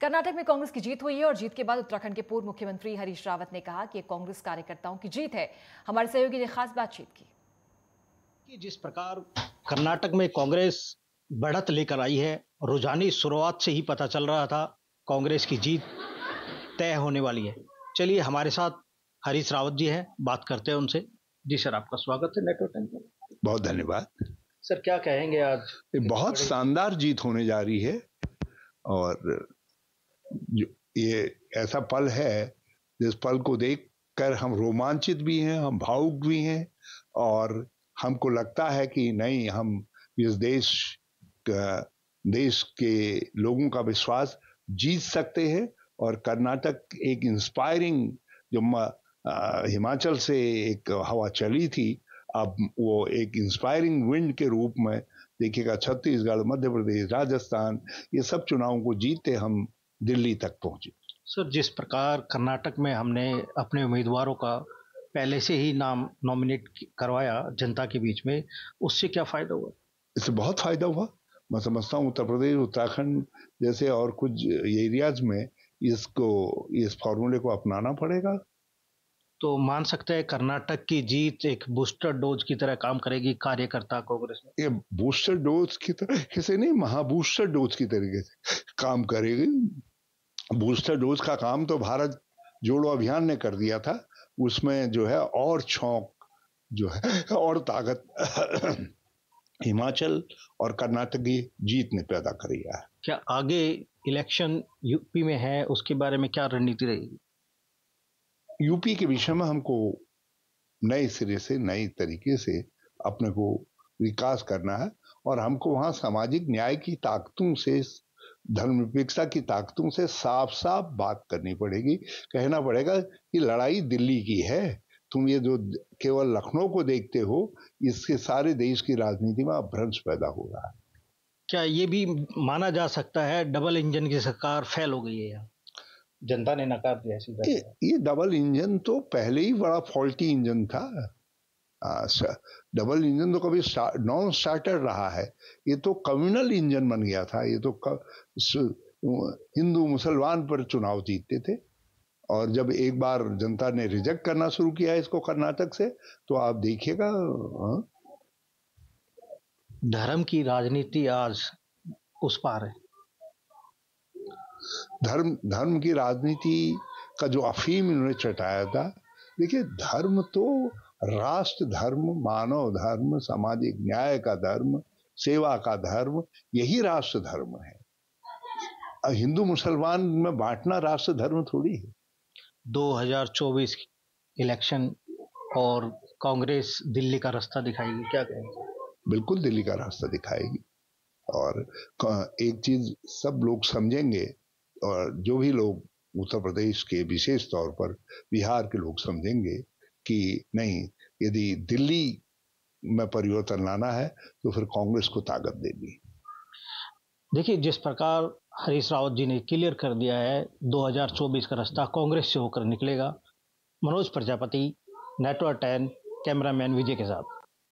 कर्नाटक में कांग्रेस की जीत हुई है और जीत के बाद उत्तराखंड के पूर्व मुख्यमंत्री हरीश रावत ने कहा कि कांग्रेस कार्यकर्ताओं की जीत है हमारे सहयोगी ने खास बातचीत की कि जिस प्रकार कर्नाटक में कांग्रेस बढ़त लेकर आई है रोजानी शुरुआत से ही पता चल रहा था कांग्रेस की जीत तय होने वाली है चलिए हमारे साथ हरीश रावत जी हैं बात करते हैं उनसे जी सर आपका स्वागत है नेटवर्क बहुत धन्यवाद सर क्या कहेंगे आज बहुत शानदार जीत होने जा रही है और ये ऐसा पल है जिस पल को देख कर हम रोमांचित भी हैं हम भावुक भी हैं और हमको लगता है कि नहीं हम इस देश का देश के लोगों का विश्वास जीत सकते हैं और कर्नाटक एक इंस्पायरिंग जो हिमाचल से एक हवा चली थी अब वो एक इंस्पायरिंग विंड के रूप में देखिएगा छत्तीसगढ़ मध्य प्रदेश राजस्थान ये सब चुनावों को जीतते हम दिल्ली तक पहुंची सर जिस प्रकार कर्नाटक में हमने अपने उम्मीदवारों का पहले से ही नाम नॉमिनेट करवाया जनता के बीच में उससे क्या फ़ायदा हुआ इससे बहुत फ़ायदा हुआ मैं समझता हूँ उत्तर प्रदेश उत्तराखंड जैसे और कुछ एरियाज में इसको इस फॉर्मूले को अपनाना पड़ेगा तो मान सकते हैं कर्नाटक की जीत एक बूस्टर डोज की तरह काम करेगी कार्यकर्ता कांग्रेस में ये बूस्टर डोज की तरह से नहीं महाबूस्टर डोज की तरीके से काम करेगी बूस्टर डोज का काम तो भारत जोड़ो अभियान ने कर दिया था उसमें जो है और छोंक जो है और ताकत हिमाचल और कर्नाटक की जीत ने पैदा करी है क्या आगे इलेक्शन यूपी में है उसके बारे में क्या रणनीति रहेगी यूपी के विषय में हमको नए सिरे से नए तरीके से अपने को विकास करना है और हमको वहाँ सामाजिक न्याय की ताकतों से धर्मनिरपेक्षता की ताकतों से साफ साफ बात करनी पड़ेगी कहना पड़ेगा कि लड़ाई दिल्ली की है तुम ये जो केवल लखनऊ को देखते हो इसके सारे देश की राजनीति में भ्रंश पैदा हो रहा है क्या ये भी माना जा सकता है डबल इंजन की सरकार फेल हो गई है जनता ने नकार दिया ये, ये डबल इंजन तो पहले ही बड़ा फॉल्टी इंजन था डबल इंजन तो कभी नॉन स्टार्टर रहा है ये तो कम्युनल इंजन बन गया था ये तो हिंदू मुसलमान पर चुनाव जीतते थे और जब एक बार जनता ने रिजेक्ट करना शुरू किया है इसको कर्नाटक से तो आप देखिएगा हाँ। धर्म की राजनीति आज उस पार है धर्म धर्म की राजनीति का जो अफीम इन्होंने चटाया था देखिए धर्म तो राष्ट्र धर्म मानव धर्म सामाजिक न्याय का धर्म सेवा का धर्म यही राष्ट्र धर्म है हिंदू मुसलमान में बांटना राष्ट्र धर्म थोड़ी है 2024 इलेक्शन और कांग्रेस दिल्ली का रास्ता दिखाएगी क्या कहेंगे बिल्कुल दिल्ली का रास्ता दिखाएगी और एक चीज सब लोग समझेंगे और जो भी लोग उत्तर प्रदेश के विशेष तौर पर बिहार के लोग समझेंगे कि नहीं यदि दिल्ली में परिवर्तन लाना है तो फिर कांग्रेस को ताकत देगी देखिए जिस प्रकार हरीश रावत जी ने क्लियर कर दिया है 2024 का रास्ता कांग्रेस से होकर निकलेगा Manoj Prajapati network ten cameraman Vijay के साथ